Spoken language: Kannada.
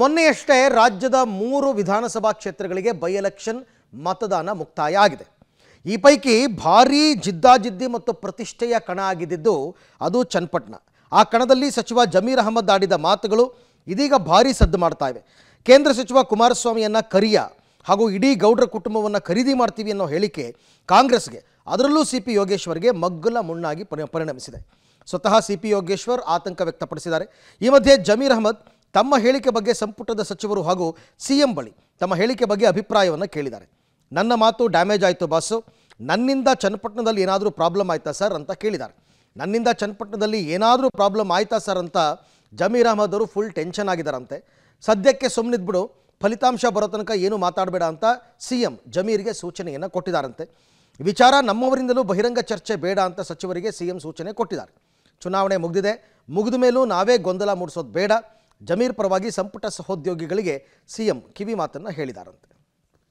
ಮೊನ್ನೆಯಷ್ಟೇ ರಾಜ್ಯದ ಮೂರು ವಿಧಾನಸಭಾ ಕ್ಷೇತ್ರಗಳಿಗೆ ಬೈ ಎಲೆಕ್ಷನ್ ಮತದಾನ ಮುಕ್ತಾಯ ಆಗಿದೆ ಈ ಪೈಕಿ ಭಾರೀ ಜಿದ್ದಾಜಿದ್ದಿ ಮತ್ತು ಪ್ರತಿಷ್ಠೆಯ ಕಣ ಆಗಿದ್ದು ಅದು ಚನ್ನಪಟ್ಟಣ ಆ ಕಣದಲ್ಲಿ ಸಚಿವ ಜಮೀರ್ ಅಹಮದ್ ಆಡಿದ ಮಾತುಗಳು ಇದೀಗ ಭಾರೀ ಸದ್ದು ಮಾಡ್ತಾ ಇವೆ ಕೇಂದ್ರ ಸಚಿವ ಕುಮಾರಸ್ವಾಮಿಯನ್ನು ಕರಿಯ ಹಾಗೂ ಇಡೀ ಗೌಡರ ಕುಟುಂಬವನ್ನು ಖರೀದಿ ಮಾಡ್ತೀವಿ ಅನ್ನೋ ಹೇಳಿಕೆ ಕಾಂಗ್ರೆಸ್ಗೆ ಅದರಲ್ಲೂ ಸಿ ಪಿ ಯೋಗೇಶ್ವರ್ಗೆ ಮಗ್ಗಲ ಮುಣ್ಣಾಗಿ ಪರಿಣಮಿಸಿದೆ ಸ್ವತಃ ಸಿ ಪಿ ಯೋಗೇಶ್ವರ್ ಆತಂಕ ವ್ಯಕ್ತಪಡಿಸಿದ್ದಾರೆ ಈ ಮಧ್ಯೆ ಜಮೀರ್ ಅಹಮದ್ ತಮ್ಮ ಹೇಳಿಕೆ ಬಗ್ಗೆ ಸಂಪುಟದ ಸಚಿವರು ಹಾಗೂ ಸಿಎಂ ಬಳಿ ತಮ್ಮ ಹೇಳಿಕೆ ಬಗ್ಗೆ ಅಭಿಪ್ರಾಯವನ್ನು ಕೇಳಿದ್ದಾರೆ ನನ್ನ ಮಾತು ಡ್ಯಾಮೇಜ್ ಆಯಿತು ಬಾಸು ನನ್ನಿಂದ ಚನ್ನಪಟ್ಟಣದಲ್ಲಿ ಏನಾದರೂ ಪ್ರಾಬ್ಲಮ್ ಆಯ್ತಾ ಸರ್ ಅಂತ ಕೇಳಿದ್ದಾರೆ ನನ್ನಿಂದ ಚನ್ನಪಟ್ಟಣದಲ್ಲಿ ಏನಾದರೂ ಪ್ರಾಬ್ಲಮ್ ಆಯ್ತಾ ಸರ್ ಅಂತ ಜಮೀರ್ ಅಹಮದ್ ಅವರು ಫುಲ್ ಟೆನ್ಷನ್ ಆಗಿದ್ದಾರಂತೆ ಸದ್ಯಕ್ಕೆ ಸುಮ್ಮನಿದ್ಬಿಡು ಫಲಿತಾಂಶ ಬರೋ ತನಕ ಏನು ಮಾತಾಡಬೇಡ ಅಂತ ಸಿ ಎಂ ಜಮೀರ್ಗೆ ಸೂಚನೆಯನ್ನು ಕೊಟ್ಟಿದ್ದಾರಂತೆ ವಿಚಾರ ನಮ್ಮವರಿಂದಲೂ ಬಹಿರಂಗ ಚರ್ಚೆ ಬೇಡ ಅಂತ ಸಚಿವರಿಗೆ ಸಿ ಎಂ ಸೂಚನೆ ಕೊಟ್ಟಿದ್ದಾರೆ ಚುನಾವಣೆ ಮುಗಿದಿದೆ ಮುಗಿದ ಮೇಲೂ ನಾವೇ ಗೊಂದಲ ಮೂಡಿಸೋದು ಬೇಡ ಜಮೀರ್ ಪರವಾಗಿ ಸಂಪುಟ ಸಹೋದ್ಯೋಗಿಗಳಿಗೆ ಸಿಎಂ ಕಿವಿ ಮಾತನ್ನು ಹೇಳಿದಾರಂತೆ